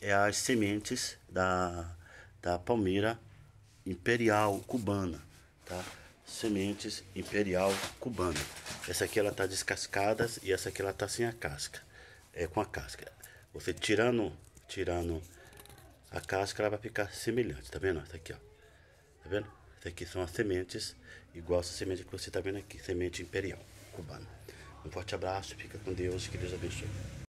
é as sementes da, da palmeira imperial cubana, tá? Sementes imperial cubana. Essa aqui ela tá descascada e essa aqui ela tá sem a casca. É com a casca. Você tirando, tirando a casca, ela vai ficar semelhante, tá vendo? Essa aqui, ó. Tá vendo? Essa aqui são as sementes, igual essa semente que você tá vendo aqui, semente imperial cubana. Um forte abraço, fica com Deus, que Deus abençoe.